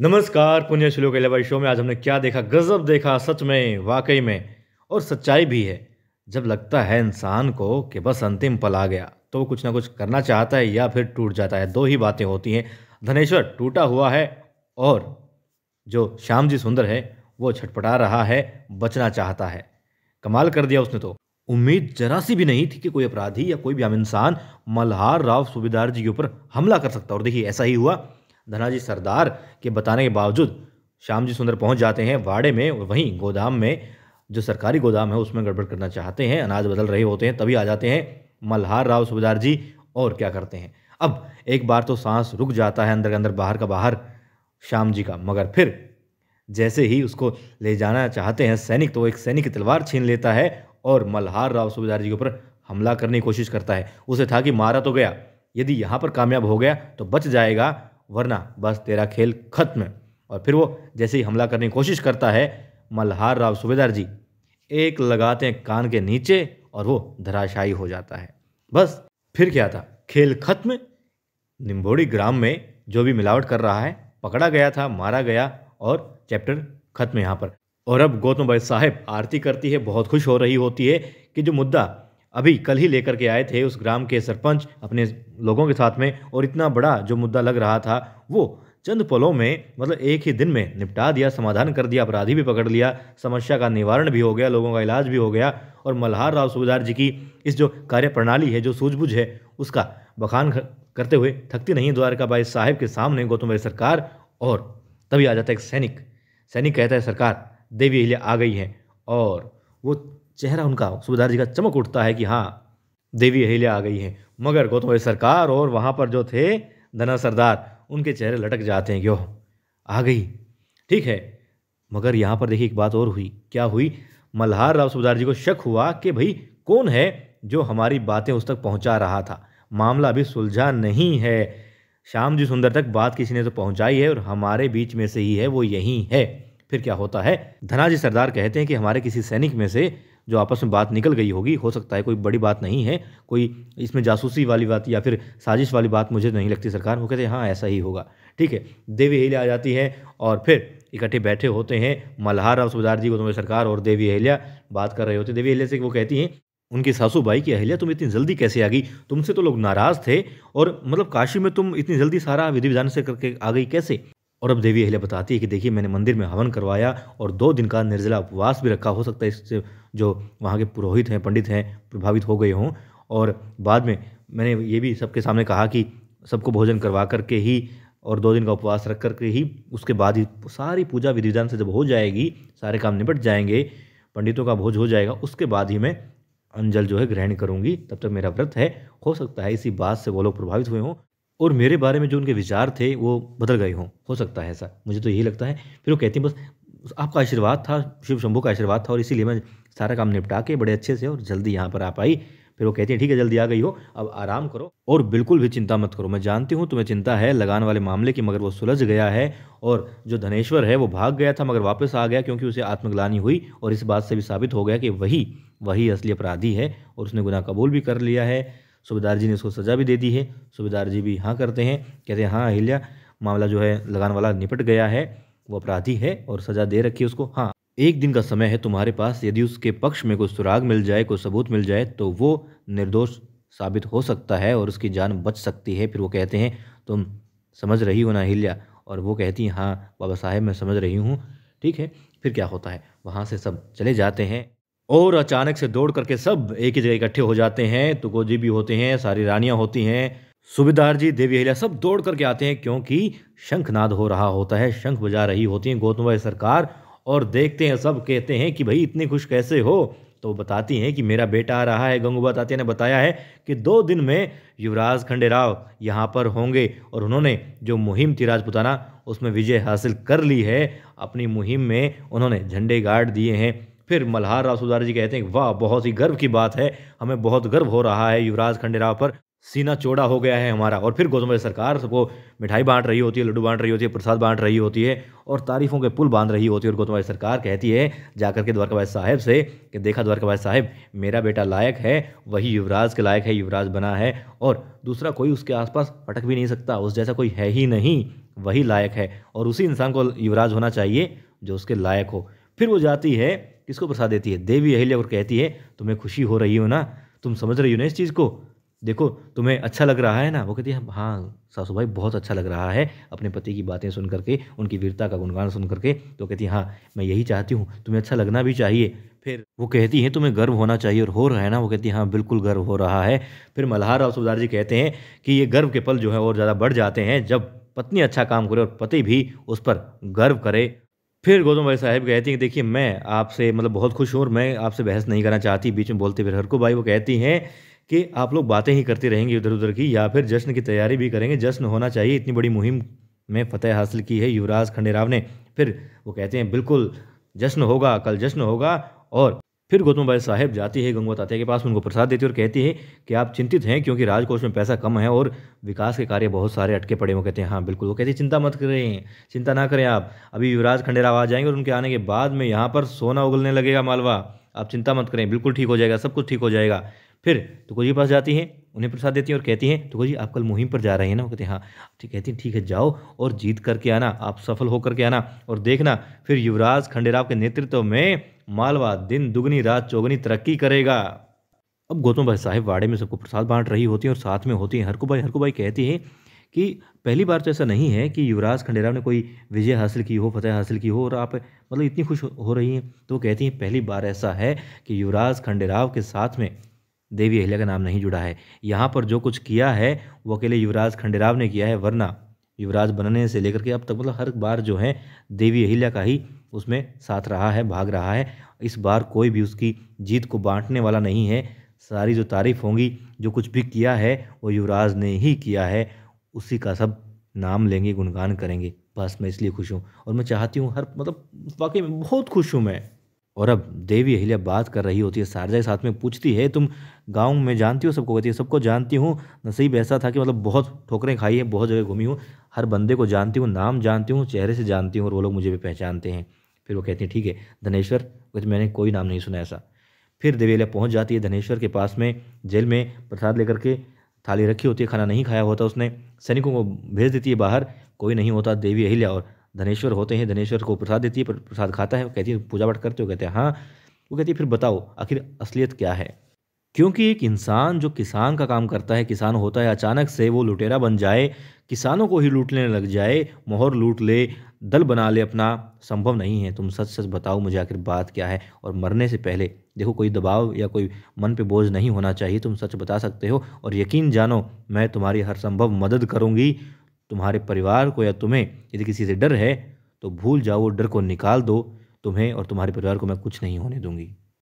नमस्कार पुण्य श्लोक एलेवन शो में आज हमने क्या देखा गजब देखा सच में वाकई में और सच्चाई भी है जब लगता है इंसान को कि बस अंतिम पल आ गया तो कुछ ना कुछ करना चाहता है या फिर टूट जाता है दो ही बातें होती हैं धनेश्वर टूटा हुआ है और जो श्याम जी सुंदर है वो छटपटा रहा है बचना चाहता है कमाल कर दिया उसने तो उम्मीद जरा सी भी नहीं थी कि कोई अपराधी या कोई भी आम इंसान मल्हार राव सूबेदार जी के ऊपर हमला कर सकता और देखिए ऐसा ही हुआ धनाजी सरदार के बताने के बावजूद श्याम जी सुंदर पहुंच जाते हैं वाड़े में वहीं गोदाम में जो सरकारी गोदाम है उसमें गड़बड़ करना चाहते हैं अनाज बदल रहे होते हैं तभी आ जाते हैं मल्हार राव सूबेदार जी और क्या करते हैं अब एक बार तो सांस रुक जाता है अंदर के अंदर बाहर का बाहर श्याम जी का मगर फिर जैसे ही उसको ले जाना चाहते हैं सैनिक तो एक सैनिक की तलवार छीन लेता है और मल्हार राव सुबेदार जी के ऊपर हमला करने की कोशिश करता है उसे था कि मारा तो गया यदि यहाँ पर कामयाब हो गया तो बच जाएगा वरना बस तेरा खेल खत्म है और फिर वो जैसे ही हमला करने की कोशिश करता है मल्हार राव सूबेदार जी एक लगाते हैं कान के नीचे और वो धराशायी हो जाता है बस फिर क्या था खेल खत्म निम्बोड़ी ग्राम में जो भी मिलावट कर रहा है पकड़ा गया था मारा गया और चैप्टर खत्म यहाँ पर और अब गौतम भाई साहेब आरती करती है बहुत खुश हो रही होती है कि जो मुद्दा अभी कल ही लेकर के आए थे उस ग्राम के सरपंच अपने लोगों के साथ में और इतना बड़ा जो मुद्दा लग रहा था वो चंद पलों में मतलब एक ही दिन में निपटा दिया समाधान कर दिया अपराधी भी पकड़ लिया समस्या का निवारण भी हो गया लोगों का इलाज भी हो गया और मल्हार राव सूबेदार जी की इस जो कार्यप्रणाली है जो सूझबूझ है उसका बखान करते हुए थकती नहीं द्वारकाबाई साहेब के सामने गौतम सरकार और तभी आ जाता है एक सैनिक सैनिक कहता है सरकार देवी अहिल्या आ गई है और वो चेहरा उनका सुबेदार जी का चमक उठता है कि हाँ देवी अहिल्या आ गई हैं मगर गौतम सरकार और वहाँ पर जो थे धना सरदार उनके चेहरे लटक जाते हैं क्यों आ गई ठीक है मगर यहाँ पर देखिए एक बात और हुई क्या हुई मल्हार राव सुबेदार जी को शक हुआ कि भाई कौन है जो हमारी बातें उस तक पहुँचा रहा था मामला अभी सुलझा नहीं है शाम जी सुंदर तक बात किसी ने तो पहुंचाई है और हमारे बीच में से ही है वो यहीं है फिर क्या होता है धनाजी सरदार कहते हैं कि हमारे किसी सैनिक में से जो आपस में बात निकल गई होगी हो सकता है कोई बड़ी बात नहीं है कोई इसमें जासूसी वाली बात या फिर साजिश वाली बात मुझे नहीं लगती सरकार वो कहते हैं हाँ ऐसा ही होगा ठीक है देवी अहिल्या आ जाती है और फिर इकट्ठे बैठे होते हैं मल्हार और सुबेदार जी गौतम सरकार और देवी अहिल्या बात कर रहे होते हैं देवी अहिल्या से वो कहती हैं उनकी सासू भाई की अहिल्या तुम इतनी जल्दी कैसे आ गई तुमसे तो लोग नाराज़ थे और मतलब काशी में तुम इतनी जल्दी सारा विधि विधान से करके आ गई कैसे और अब देवी अहिल्या बताती है कि देखिए मैंने मंदिर में हवन करवाया और दो दिन का निर्जला उपवास भी रखा हो सकता है इससे जो वहाँ के पुरोहित हैं पंडित हैं प्रभावित हो गए हों और बाद में मैंने ये भी सबके सामने कहा कि सबको भोजन करवा करके ही और दो दिन का उपवास रख करके ही उसके बाद ही सारी पूजा विधि विधान से जब हो जाएगी सारे काम निपट जाएंगे पंडितों का भोज हो जाएगा उसके बाद ही मैं अंजल जो है ग्रहण करूंगी तब तक मेरा व्रत है हो सकता है इसी बात से वो लोग प्रभावित हुए हों और मेरे बारे में जो उनके विचार थे वो बदल गए हों हो सकता है ऐसा मुझे तो यही लगता है फिर वो कहती हैं बस आपका आशीर्वाद था शिव शंभू का आशीर्वाद था और इसीलिए मैं सारा काम निपटा के बड़े अच्छे से और जल्दी यहाँ पर आ पाई फिर वो कहती हैं ठीक है जल्दी आ गई हो अब आराम करो और बिल्कुल भी चिंता मत करो मैं जानती हूँ तुम्हें चिंता है लगान वाले मामले की मगर वो सुलझ गया है और जो धनेश्वर है वो भाग गया था मगर वापस आ गया क्योंकि उसे आत्मग्लानी हुई और इस बात से भी साबित हो गया कि वही वही असली अपराधी है और उसने गुना कबूल भी कर लिया है सूबेदार जी ने उसको सज़ा भी दे दी है सूबेदार जी भी हाँ करते हैं कहते हैं हाँ अहिल्या मामला जो है लगान वाला निपट गया है वो अपराधी है और सज़ा दे रखी है उसको हाँ एक दिन का समय है तुम्हारे पास यदि उसके पक्ष में कोई सुराग मिल जाए कोई सबूत मिल जाए तो वो निर्दोष साबित हो सकता है और उसकी जान बच सकती है फिर वो कहते हैं तुम समझ रही हो ना अहिल्या और वो कहती हैं हाँ बाबा साहेब मैं समझ रही हूँ ठीक है फिर क्या होता है वहाँ से सब चले जाते हैं और अचानक से दौड़ करके सब एक ही जगह इकट्ठे हो जाते हैं तो गोजी भी होते हैं सारी रानियाँ होती हैं सुबेदार जी देवी अहिल्या सब दौड़ करके आते हैं क्योंकि शंखनाद हो रहा होता है शंख बजा रही होती हैं गौतम भाई सरकार और देखते हैं सब कहते हैं कि भाई इतने खुश कैसे हो तो बताती हैं कि मेरा बेटा आ रहा है गंगूबा तात्या ने बताया है कि दो दिन में युवराज खंडेराव यहाँ पर होंगे और उन्होंने जो मुहिम थी राजपुताना उसमें विजय हासिल कर ली है अपनी मुहिम में उन्होंने झंडे गाड़ दिए हैं फिर मल्हार राव सुधार जी कहते हैं वाह बहुत ही गर्व की बात है हमें बहुत गर्व हो रहा है युवराज खंडेराव पर सीना चौड़ा हो गया है हमारा और फिर गौतम सरकार सबको मिठाई बांट रही होती है लड्डू बांट रही होती है प्रसाद बांट रही होती है और तारीफों के पुल बांध रही होती है और गौतम सरकार कहती है जाकर के द्वारकाबाई साहब से कि देखा द्वारकाबाई साहब मेरा बेटा लायक है वही युवराज के लायक है युवराज बना है और दूसरा कोई उसके आसपास अटक भी नहीं सकता उस जैसा कोई है ही नहीं वही लायक है और उसी इंसान को युवराज होना चाहिए जो उसके लायक हो फिर वो जाती है किसको प्रसाद देती है देवी अहिल्या और कहती है तुम्हें खुशी हो रही हो ना तुम समझ रही हो ना इस चीज़ को देखो तुम्हें अच्छा लग रहा है ना वो कहती है हाँ सासू भाई बहुत अच्छा लग रहा है अपने पति की बातें सुन करके उनकी वीरता का गुणगान सुन करके तो कहती है हाँ मैं यही चाहती हूँ तुम्हें अच्छा लगना भी चाहिए फिर वो कहती है तुम्हें गर्व होना चाहिए और हो रहा है ना वो कहती है हाँ बिल्कुल गर्व हो रहा है फिर मल्हार और सुबदार जी कहते हैं कि ये गर्व के पल जो है और ज़्यादा बढ़ जाते हैं जब पत्नी अच्छा काम करे और पति भी उस पर गर्व करे फिर गौतम भाई साहब कहती हैं देखिए मैं आपसे मतलब बहुत खुश हूँ और मैं आपसे बहस नहीं करना चाहती बीच में बोलते फिर हरको भाई वो कहती हैं कि आप लोग बातें ही करते रहेंगे इधर उधर की या फिर जश्न की तैयारी भी करेंगे जश्न होना चाहिए इतनी बड़ी मुहिम में फ़तेह हासिल की है युवराज खंडेराव ने फिर वो कहते हैं बिल्कुल जश्न होगा कल जश्न होगा और फिर गौतम भाई साहेब जाती है गंगवा तात्या के पास उनको प्रसाद देती है और कहती है कि आप चिंतित हैं क्योंकि राजकोष में पैसा कम है और विकास के कार्य बहुत सारे अटके पड़े वो कहते हैं हाँ बिल्कुल वो कहते हैं चिंता मत करें चिंता ना करें आप अभी युवराज खंडेराव आ जाएंगे और उनके आने के बाद में यहाँ पर सोना उगलने लगेगा मालवा आप चिंता मत करें बिल्कुल ठीक हो जाएगा सब कुछ ठीक हो जाएगा फिर तुको तो जी के पास जाती हैं उन्हें प्रसाद देती हैं और कहती हैं तुको तो जी आप कल मुहिम पर जा रहे हैं ना वो कहते हैं हाँ ठीक कहती हैं ठीक है जाओ और जीत करके आना आप सफल होकर के आना और देखना फिर युवराज खंडेराव के नेतृत्व में मालवा दिन दुगनी रात चौगनी तरक्की करेगा अब गौतम भाई साहेब वाड़े में सबको प्रसाद बांट रही होती हैं और साथ में होती हैं हरकू भाई हरकू भाई कहती हैं कि पहली बार तो ऐसा नहीं है कि युवराज खंडेराव ने कोई विजय हासिल की हो फतेह हासिल की हो और आप मतलब इतनी खुश हो रही हैं तो वो कहती हैं पहली बार ऐसा है कि युवराज खंडेराव के साथ में देवी अहिल्या का नाम नहीं जुड़ा है यहाँ पर जो कुछ किया है वो अकेले युवराज खंडेराव ने किया है वरना युवराज बनने से लेकर के अब तक मतलब हर बार जो है देवी अहिल्या का ही उसमें साथ रहा है भाग रहा है इस बार कोई भी उसकी जीत को बांटने वाला नहीं है सारी जो तारीफ होंगी जो कुछ भी किया है वो युवराज ने ही किया है उसी का सब नाम लेंगे गुणगान करेंगे बस मैं इसलिए खुश हूँ और मैं चाहती हूँ हर मतलब वाकई में बहुत खुश हूँ मैं और अब देवी अहिल्या बात कर रही होती है शारजा के साथ में पूछती है तुम गांव में जानती हो सबको कहती है सबको जानती हूँ नसीब ऐसा था कि मतलब बहुत ठोकरें खाई है बहुत जगह घूमी हूँ हर बंदे को जानती हूँ नाम जानती हूँ चेहरे से जानती हूँ और वो लोग मुझे भी पहचानते हैं फिर वो कहती हैं ठीक है धनेश्वर कहते मैंने कोई नाम नहीं सुना ऐसा फिर देवी अहिल्या पहुँच जाती है धनेश्वर के पास में जेल में प्रसाद लेकर के थाली रखी होती है खाना नहीं खाया होता उसने सैनिकों को भेज देती है बाहर कोई नहीं होता देवी अहिल्या और धनेश्वर होते हैं धनेश्वर को प्रसाद देती है प्रसाद खाता है वो कहती है पूजा पाठ करते हो कहते हैं हाँ वो कहती है फिर बताओ आखिर असलियत क्या है क्योंकि एक इंसान जो किसान का काम करता है किसान होता है अचानक से वो लुटेरा बन जाए किसानों को ही लूटने लग जाए मोहर लूट ले दल बना ले अपना संभव नहीं है तुम सच सच बताओ मुझे आखिर बात क्या है और मरने से पहले देखो कोई दबाव या कोई मन पे बोझ नहीं होना चाहिए तुम सच बता सकते हो और यकीन जानो मैं तुम्हारी हर संभव मदद करूँगी तुम्हारे परिवार को या तुम्हें यदि किसी से डर है तो भूल जाओ डर को निकाल दो तुम्हें और तुम्हारे परिवार को मैं कुछ नहीं होने दूंगी